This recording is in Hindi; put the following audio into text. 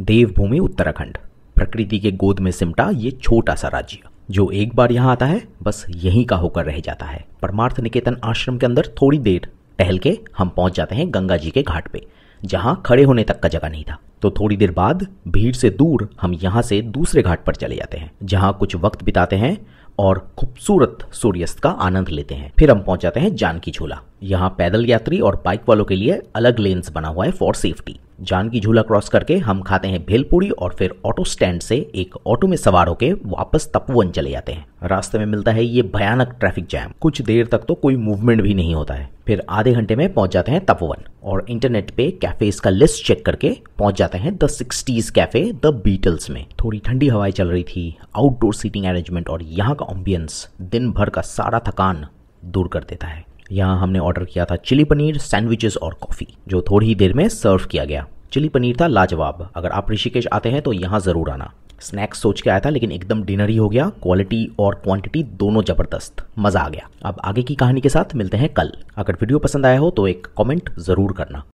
देवभूमि उत्तराखंड प्रकृति के गोद में सिमटा ये छोटा सा राज्य जो एक बार यहाँ आता है बस यहीं का होकर रह जाता है परमार्थ निकेतन आश्रम के अंदर थोड़ी देर टहल के हम पहुंच जाते हैं गंगा जी के घाट पे जहाँ खड़े होने तक का जगह नहीं था तो थोड़ी देर बाद भीड़ से दूर हम यहाँ से दूसरे घाट पर चले जाते हैं जहाँ कुछ वक्त बिताते हैं और खूबसूरत सूर्यास्त का आनंद लेते हैं फिर हम पहुंच जाते हैं जानकी झूला यहाँ पैदल यात्री और बाइक वालों के लिए अलग लेन्स बना हुआ है फॉर सेफ्टी जानकी झूला क्रॉस करके हम खाते हैं भेलपुरी और फिर ऑटो स्टैंड से एक ऑटो में सवार होकर वापस तपोवन चले जाते हैं रास्ते में मिलता है ये भयानक ट्रैफिक जैम कुछ देर तक तो कोई मूवमेंट भी नहीं होता है फिर आधे घंटे में पहुंच जाते हैं तपोवन और इंटरनेट पे कैफेज का लिस्ट चेक करके पहुंच जाते हैं the sixties cafe the Beatles में थोड़ी ठंडी हवाएं चल रही थी आउटडोर सीटिंग अरेंजमेंट और यहाँ का ऑम्बियंस दिन भर का सारा थकान दूर कर देता है यहाँ हमने ऑर्डर किया था चिली पनीर सैंडविचेस और कॉफ़ी जो थोड़ी ही देर में सर्व किया गया चिली पनीर था लाजवाब अगर आप ऋषिकेश आते हैं तो यहाँ ज़रूर आना स्नैक्स सोच के आया था लेकिन एकदम डिनर ही हो गया क्वालिटी और क्वांटिटी दोनों जबरदस्त मज़ा आ गया अब आगे की कहानी के साथ मिलते हैं कल अगर वीडियो पसंद आया हो तो एक कमेंट ज़रूर करना